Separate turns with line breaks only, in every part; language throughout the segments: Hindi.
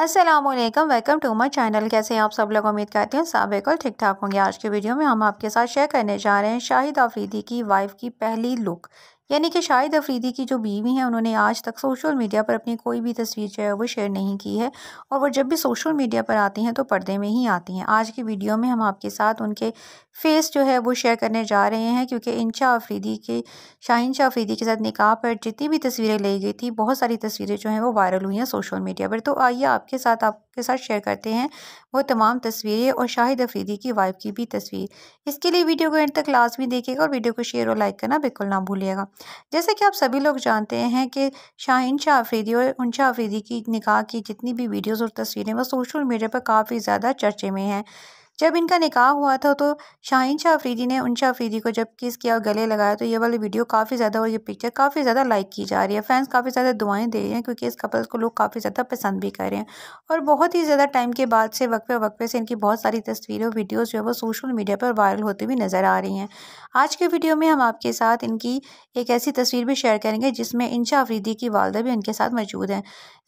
Aslam welcome to my channel कैसे हैं आप सब लोग उम्मीद करते हैं सब और ठीक ठाक होंगे आज के वीडियो में हम आपके साथ शेयर करने जा रहे हैं शाहिद आफरीदी की वाइफ की पहली लुक यानी कि शाहिद अफरीदी की जो बीवी हैं उन्होंने आज तक सोशल मीडिया पर अपनी कोई भी तस्वीर जो है वो शेयर नहीं की है और वो जब भी सोशल मीडिया पर आती हैं तो पर्दे में ही आती हैं आज की वीडियो में हम आपके साथ उनके फेस जो है वो शेयर करने जा रहे हैं क्योंकि इंशा अफरीदी के शाहिन शाह अफरीदी के साथ निकाह पर जितनी भी तस्वीरें ली गई थी बहुत सारी तस्वीरें जो हैं वो वायरल हुई हैं सोशल मीडिया पर तो आइए आपके साथ आपके साथ शेयर करते हैं वो तमाम तस्वीरें और शाहिद अफरीदी की वाइफ की भी तस्वीर इसके लिए वीडियो को एंड तक लास्ट भी देखिएगा और वीडियो को शेयर और लाइक करना बिल्कुल ना भूलिएगा जैसे कि आप सभी लोग जानते हैं कि शाहिन शाह आफरीदी और उनशा आफरीदी की निकाह की जितनी भी वीडियोस और तस्वीरें वो सोशल मीडिया पर काफ़ी ज़्यादा चर्चे में हैं जब इनका निकाह हुआ था तो शाहिन शाह अफरीदी ने शाह अफरीदी को जब किस किया और गले लगाया तो ये वाली वीडियो काफ़ी ज़्यादा और ये पिक्चर काफ़ी ज़्यादा लाइक की जा रही है फैंस काफ़ी ज़्यादा दुआएं दे रहे हैं क्योंकि इस कपल्स को लोग काफ़ी ज़्यादा पसंद भी कर रहे हैं और बहुत ही ज़्यादा टाइम के बाद से वक्फे वक्फे से इनकी बहुत सारी तस्वीरें और वीडियोज़ जो है वो सोशल मीडिया पर वायरल होती हुई नज़र आ रही हैं आज के वीडियो में हम आपके साथ इनकी एक ऐसी तस्वीर भी शेयर करेंगे जिसमें इंशा अफरीदी की वालदा भी उनके साथ मौजूद हैं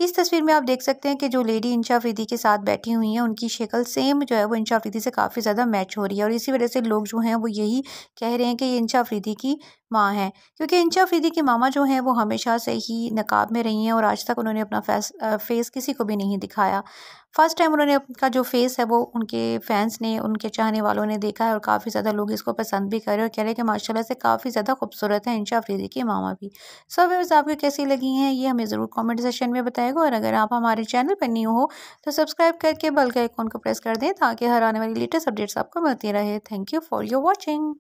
इस तस्वीर में आप देख सकते हैं कि जो लेडी इंशा अफरीदी के साथ बैठी हुई हैं उनकी शक्ल सेम जो है वो इंशा अफरीदी अफरीदी से काफ़ी ज़्यादा मैच हो रही है और इसी वजह से लोग जो हैं वो यही कह रहे हैं कि ये इंशा अफरीदी की माँ हैं क्योंकि इंशा अफरीदी के मामा जो हैं वो हमेशा से ही नकाब में रही हैं और आज तक उन्होंने अपना फेस फेस किसी को भी नहीं दिखाया फर्स्ट टाइम उन्होंने उनका जो फेस है वो उनके फैंस ने उनके चाहने वालों ने देखा है और काफ़ी ज़्यादा लोग इसको पसंद भी कर रहे और कह रहे हैं कि माशाल्लाह से काफ़ी ज़्यादा खूबसूरत है इंशा अफरीदी के मामा भी सब व्यवर्स आपको कैसी लगी हैं ये हमें ज़रूर कमेंट सेशन में बताएगा और अगर आप हमारे चैनल पर न्यू हो तो सब्सक्राइब करके बल के आइकॉन को प्रेस कर दें ताकि हर आने हमारी लेटेस्ट अपडेट्स आपको मिलती रहे thank you for your watching